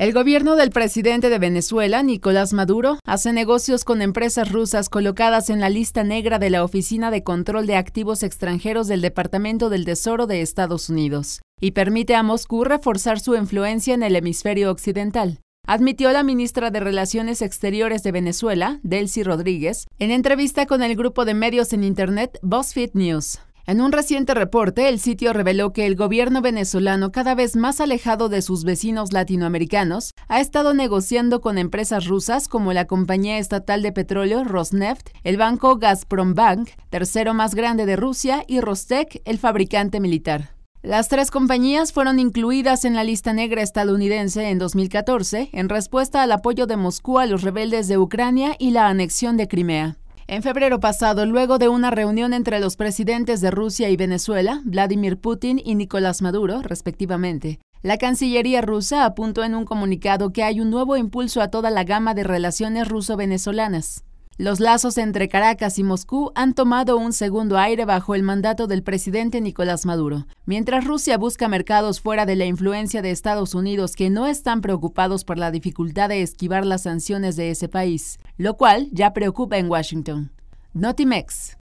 El gobierno del presidente de Venezuela, Nicolás Maduro, hace negocios con empresas rusas colocadas en la lista negra de la Oficina de Control de Activos Extranjeros del Departamento del Tesoro de Estados Unidos y permite a Moscú reforzar su influencia en el hemisferio occidental. Admitió la ministra de Relaciones Exteriores de Venezuela, Delcy Rodríguez, en entrevista con el grupo de medios en Internet BuzzFeed News. En un reciente reporte, el sitio reveló que el gobierno venezolano, cada vez más alejado de sus vecinos latinoamericanos, ha estado negociando con empresas rusas como la compañía estatal de petróleo Rosneft, el banco Gazprombank, tercero más grande de Rusia, y Rostec, el fabricante militar. Las tres compañías fueron incluidas en la lista negra estadounidense en 2014 en respuesta al apoyo de Moscú a los rebeldes de Ucrania y la anexión de Crimea. En febrero pasado, luego de una reunión entre los presidentes de Rusia y Venezuela, Vladimir Putin y Nicolás Maduro, respectivamente, la Cancillería rusa apuntó en un comunicado que hay un nuevo impulso a toda la gama de relaciones ruso-venezolanas. Los lazos entre Caracas y Moscú han tomado un segundo aire bajo el mandato del presidente Nicolás Maduro. Mientras Rusia busca mercados fuera de la influencia de Estados Unidos que no están preocupados por la dificultad de esquivar las sanciones de ese país, lo cual ya preocupa en Washington. Notimex.